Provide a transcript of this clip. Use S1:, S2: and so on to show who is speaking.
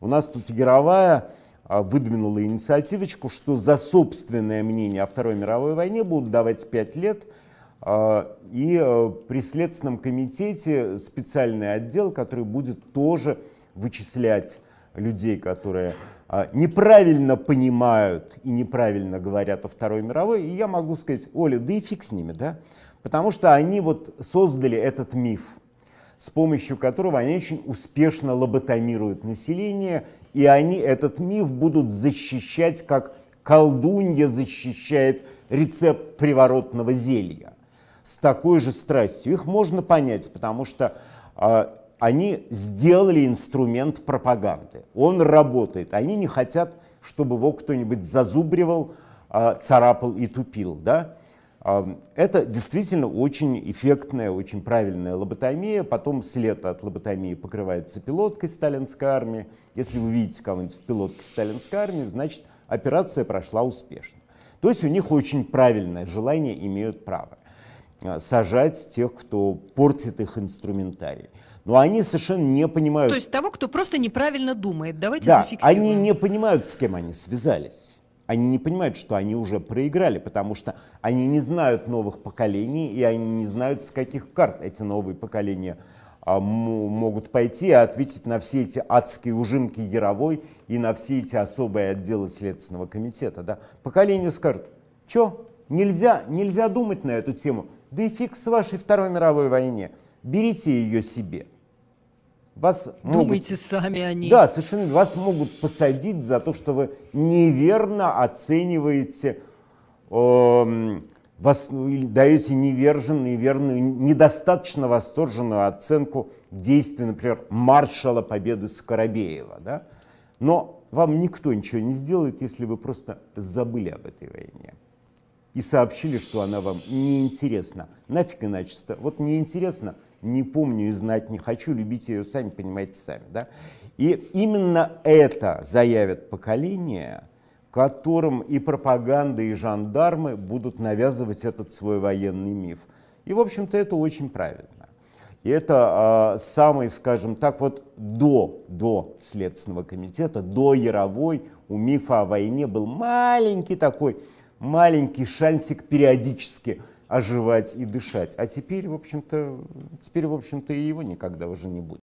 S1: У нас тут Яровая а, выдвинула инициативочку, что за собственное мнение о Второй мировой войне будут давать 5 лет, а, и э, при Следственном комитете специальный отдел, который будет тоже вычислять людей, которые а, неправильно понимают и неправильно говорят о Второй мировой, и я могу сказать, Оля, да и фиг с ними, да? Потому что они вот создали этот миф с помощью которого они очень успешно лоботомируют население, и они этот миф будут защищать, как колдунья защищает рецепт приворотного зелья. С такой же страстью. Их можно понять, потому что э, они сделали инструмент пропаганды. Он работает. Они не хотят, чтобы его кто-нибудь зазубривал, э, царапал и тупил. Да? Это действительно очень эффектная, очень правильная лоботомия. Потом след от лоботомии покрывается пилоткой сталинской армии. Если вы видите кого-нибудь в пилотке сталинской армии, значит, операция прошла успешно. То есть у них очень правильное желание, имеют право а, сажать тех, кто портит их инструментарий. Но они совершенно не понимают... То есть того, кто просто неправильно думает. Давайте да, зафиксируем. они не понимают, с кем они связались они не понимают, что они уже проиграли, потому что они не знают новых поколений, и они не знают, с каких карт эти новые поколения а, могут пойти и ответить на все эти адские ужимки Яровой и на все эти особые отделы Следственного комитета. Да? Поколение скажет, что нельзя, нельзя думать на эту тему, да и фиг с вашей Второй мировой войне, берите ее себе. Вас Думайте могут, сами о ней. Да, совершенно. Вас могут посадить за то, что вы неверно оцениваете, э, вас, ну, даете неверженную, неверную, недостаточно восторженную оценку действий, например, маршала Победы Скоробеева. Да? Но вам никто ничего не сделает, если вы просто забыли об этой войне и сообщили, что она вам неинтересна. Нафиг иначе-то. Вот неинтересно – не помню и знать не хочу, любите ее сами, понимаете сами. Да? И именно это заявят поколение, которым и пропаганда, и жандармы будут навязывать этот свой военный миф. И, в общем-то, это очень правильно. И это э, самый, скажем так, вот до, до Следственного комитета, до Яровой у мифа о войне был маленький такой, маленький шансик периодически – оживать и дышать. А теперь, в общем-то, теперь, в общем-то, и его никогда уже не будет.